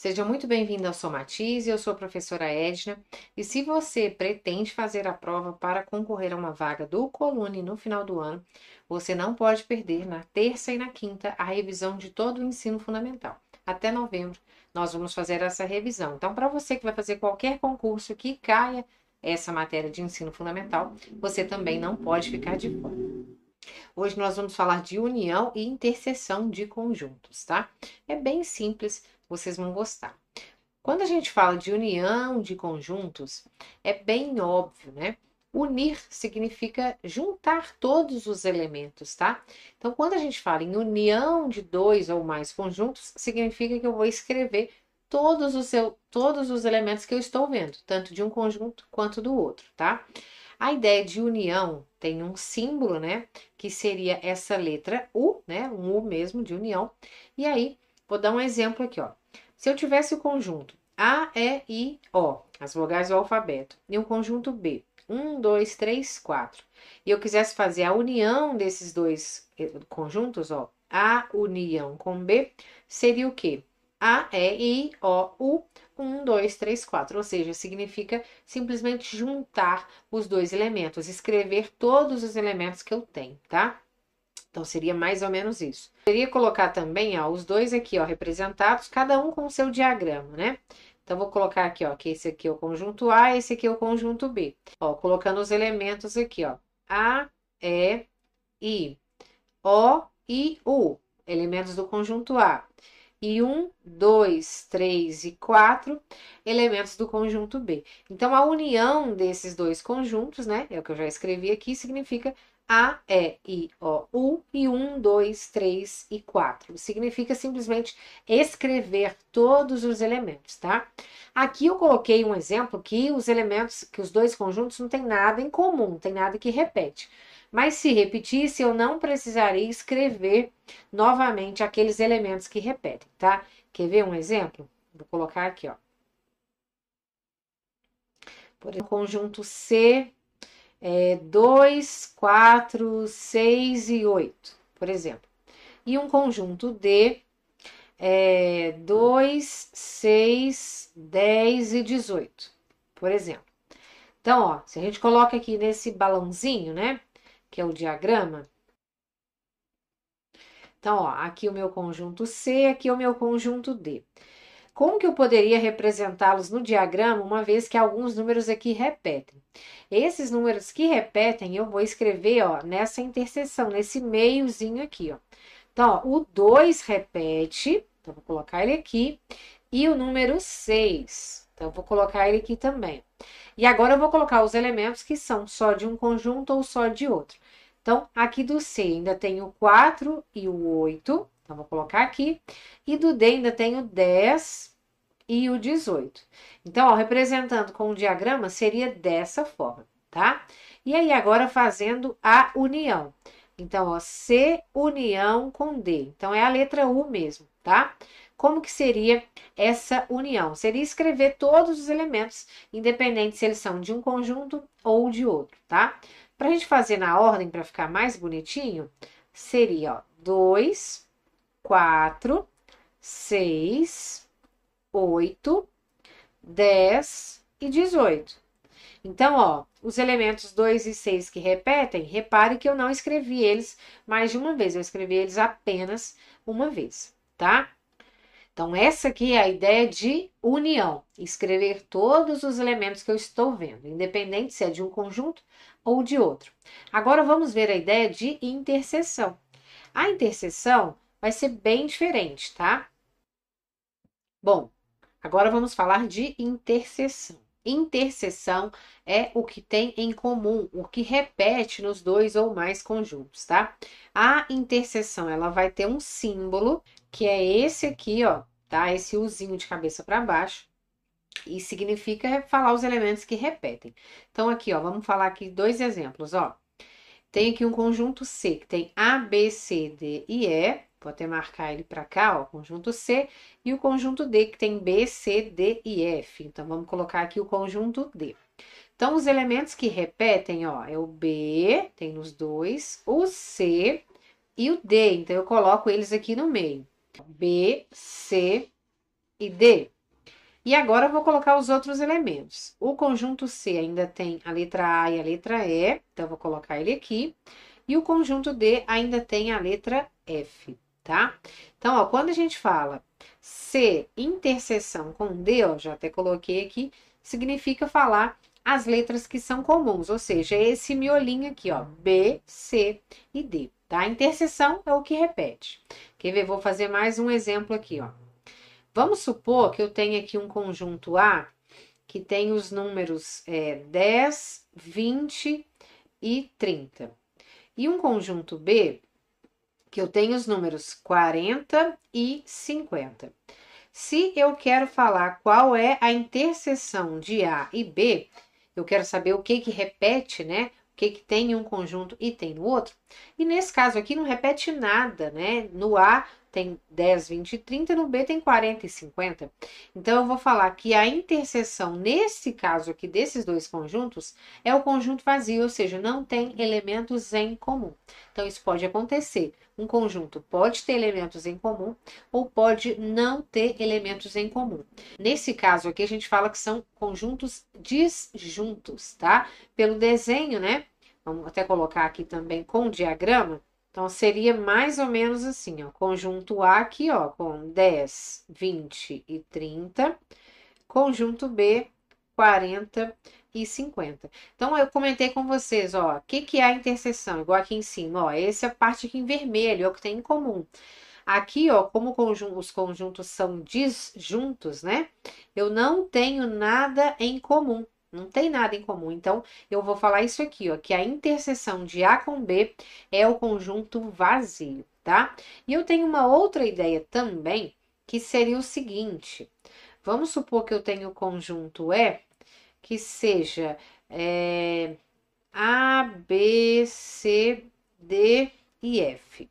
Seja muito bem-vindo ao Somatize, eu sou a professora Edna, e se você pretende fazer a prova para concorrer a uma vaga do Colune no final do ano, você não pode perder na terça e na quinta a revisão de todo o ensino fundamental. Até novembro nós vamos fazer essa revisão. Então, para você que vai fazer qualquer concurso que caia essa matéria de ensino fundamental, você também não pode ficar de fora. Hoje nós vamos falar de união e interseção de conjuntos, tá? É bem simples, vocês vão gostar. Quando a gente fala de união de conjuntos, é bem óbvio, né? Unir significa juntar todos os elementos, tá? Então, quando a gente fala em união de dois ou mais conjuntos, significa que eu vou escrever todos os, eu, todos os elementos que eu estou vendo, tanto de um conjunto quanto do outro, tá? A ideia de união tem um símbolo, né? Que seria essa letra U, né? Um U mesmo de união. E aí Vou dar um exemplo aqui, ó. Se eu tivesse o conjunto A, E, I, O, as vogais do alfabeto, e o conjunto B, 1, 2, 3, 4, e eu quisesse fazer a união desses dois eh, conjuntos, ó, A união com B, seria o quê? A, E, I, O, U, 1, 2, 3, 4. Ou seja, significa simplesmente juntar os dois elementos, escrever todos os elementos que eu tenho, tá? Então seria mais ou menos isso. queria colocar também, ó, os dois aqui, ó, representados, cada um com o seu diagrama, né? Então, vou colocar aqui, ó, que esse aqui é o conjunto A, esse aqui é o conjunto B. Ó, colocando os elementos aqui, ó. A, E, I, O e U, elementos do conjunto A e 1, 2, 3 e 4 elementos do conjunto B. Então, a união desses dois conjuntos, né, é o que eu já escrevi aqui, significa A, E, I, O, U e 1, 2, 3 e 4. Significa simplesmente escrever todos os elementos, tá? Aqui eu coloquei um exemplo que os elementos, que os dois conjuntos não têm nada em comum, não tem nada que repete. Mas se repetisse, eu não precisaria escrever novamente aqueles elementos que repetem, tá? Quer ver um exemplo? Vou colocar aqui, ó. Por exemplo, conjunto C, é, 2, 4, 6 e 8, por exemplo. E um conjunto D, é, 2, 6, 10 e 18, por exemplo. Então, ó, se a gente coloca aqui nesse balãozinho, né? que é o diagrama. Então, ó, aqui o meu conjunto C, aqui é o meu conjunto D. Como que eu poderia representá-los no diagrama, uma vez que alguns números aqui repetem? Esses números que repetem, eu vou escrever ó, nessa interseção, nesse meiozinho aqui. Ó. Então, ó, o 2 repete, então vou colocar ele aqui, e o número 6. Então, eu vou colocar ele aqui também. E agora eu vou colocar os elementos que são só de um conjunto ou só de outro. Então, aqui do C ainda tem o 4 e o 8. Então, vou colocar aqui. E do D ainda tem o 10 e o 18. Então, ó, representando com o diagrama, seria dessa forma, tá? E aí, agora fazendo a união. Então, ó, C união com D. Então, é a letra U mesmo, tá? Como que seria essa união? Seria escrever todos os elementos, independente se eles são de um conjunto ou de outro, tá? Para a gente fazer na ordem, para ficar mais bonitinho, seria ó, 2, 4, 6, 8, 10 e 18. Então, ó, os elementos 2 e 6 que repetem, repare que eu não escrevi eles mais de uma vez, eu escrevi eles apenas uma vez, tá? Então, essa aqui é a ideia de união, escrever todos os elementos que eu estou vendo, independente se é de um conjunto ou de outro. Agora, vamos ver a ideia de interseção. A interseção vai ser bem diferente, tá? Bom, agora vamos falar de interseção interseção é o que tem em comum, o que repete nos dois ou mais conjuntos, tá? A interseção, ela vai ter um símbolo, que é esse aqui, ó, tá? Esse uzinho de cabeça para baixo. E significa falar os elementos que repetem. Então, aqui, ó, vamos falar aqui dois exemplos, ó. Tem aqui um conjunto C, que tem A, B, C, D e E. Vou até marcar ele para cá, ó, conjunto C. E o conjunto D, que tem B, C, D e F. Então, vamos colocar aqui o conjunto D. Então, os elementos que repetem, ó, é o B, tem nos dois, o C e o D. Então, eu coloco eles aqui no meio. B, C e D. E agora eu vou colocar os outros elementos. O conjunto C ainda tem a letra A e a letra E, então eu vou colocar ele aqui. E o conjunto D ainda tem a letra F, tá? Então, ó, quando a gente fala C interseção com D, ó, já até coloquei aqui, significa falar as letras que são comuns, ou seja, esse miolinho aqui, ó, B, C e D, tá? interseção é o que repete. Quer ver? Vou fazer mais um exemplo aqui, ó. Vamos supor que eu tenha aqui um conjunto A que tem os números é, 10, 20 e 30. E um conjunto B que eu tenho os números 40 e 50. Se eu quero falar qual é a interseção de A e B, eu quero saber o que que repete, né? O que que tem em um conjunto e tem no outro. E nesse caso aqui não repete nada, né? No A tem 10, 20 e 30, no B tem 40 e 50. Então, eu vou falar que a interseção, nesse caso aqui, desses dois conjuntos, é o conjunto vazio, ou seja, não tem elementos em comum. Então, isso pode acontecer. Um conjunto pode ter elementos em comum ou pode não ter elementos em comum. Nesse caso aqui, a gente fala que são conjuntos disjuntos, tá? Pelo desenho, né? Vamos até colocar aqui também com diagrama. Então, seria mais ou menos assim, ó, conjunto A aqui, ó, com 10, 20 e 30, conjunto B, 40 e 50. Então, eu comentei com vocês, ó, o que, que é a interseção, igual aqui em cima, ó, essa é a parte aqui em vermelho, é o que tem em comum. Aqui, ó, como os conjuntos são disjuntos, né, eu não tenho nada em comum. Não tem nada em comum. Então, eu vou falar isso aqui, ó, que a interseção de A com B é o conjunto vazio, tá? E eu tenho uma outra ideia também, que seria o seguinte. Vamos supor que eu tenho o conjunto E, que seja é, A, B, C, D e F.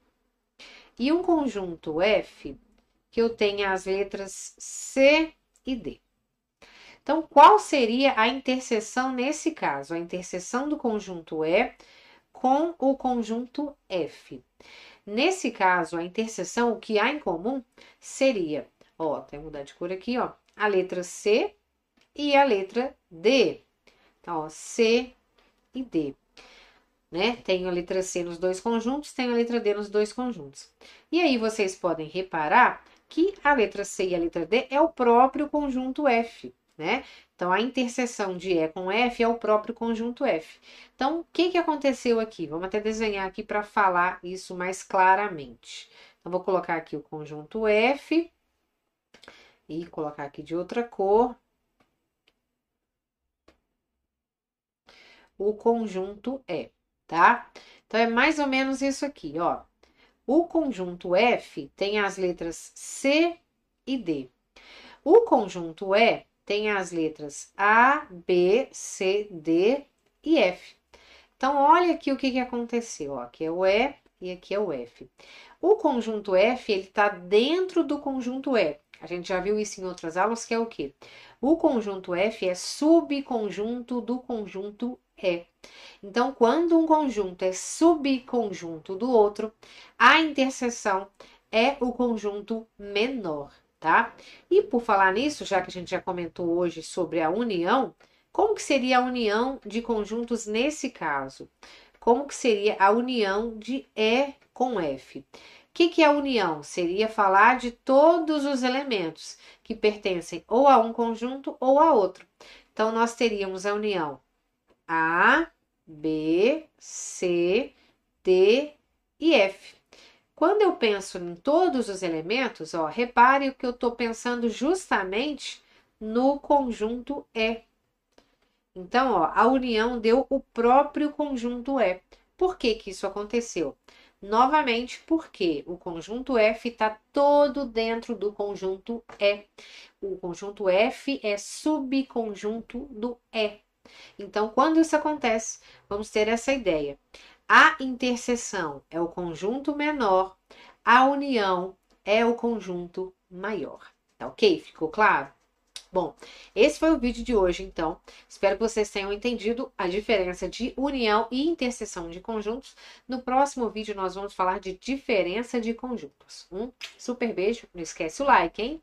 E um conjunto F que eu tenha as letras C e D. Então, qual seria a interseção nesse caso? A interseção do conjunto E com o conjunto F. Nesse caso, a interseção, o que há em comum seria, ó, até mudar de cor aqui, ó, a letra C e a letra D. Então, ó, C e D. Né? Tenho a letra C nos dois conjuntos, tenho a letra D nos dois conjuntos. E aí vocês podem reparar que a letra C e a letra D é o próprio conjunto F né? Então, a interseção de E com F é o próprio conjunto F. Então, o que, que aconteceu aqui? Vamos até desenhar aqui para falar isso mais claramente. Então, vou colocar aqui o conjunto F e colocar aqui de outra cor. O conjunto E, tá? Então, é mais ou menos isso aqui, ó. O conjunto F tem as letras C e D. O conjunto E tem as letras A, B, C, D e F. Então, olha aqui o que, que aconteceu. Ó. Aqui é o E e aqui é o F. O conjunto F, ele está dentro do conjunto E. A gente já viu isso em outras aulas, que é o quê? O conjunto F é subconjunto do conjunto E. Então, quando um conjunto é subconjunto do outro, a interseção é o conjunto menor tá? E por falar nisso, já que a gente já comentou hoje sobre a união, como que seria a união de conjuntos nesse caso? Como que seria a união de E com F? O que, que é a união? Seria falar de todos os elementos que pertencem ou a um conjunto ou a outro. Então, nós teríamos a união A, B, C, D e F. Quando eu penso em todos os elementos, ó, repare que eu estou pensando justamente no conjunto E. Então, ó, a união deu o próprio conjunto E. Por que, que isso aconteceu? Novamente, porque o conjunto F está todo dentro do conjunto E. O conjunto F é subconjunto do E. Então, quando isso acontece, vamos ter essa ideia. A interseção é o conjunto menor, a união é o conjunto maior. Tá ok? Ficou claro? Bom, esse foi o vídeo de hoje, então. Espero que vocês tenham entendido a diferença de união e interseção de conjuntos. No próximo vídeo, nós vamos falar de diferença de conjuntos. Um super beijo, não esquece o like, hein?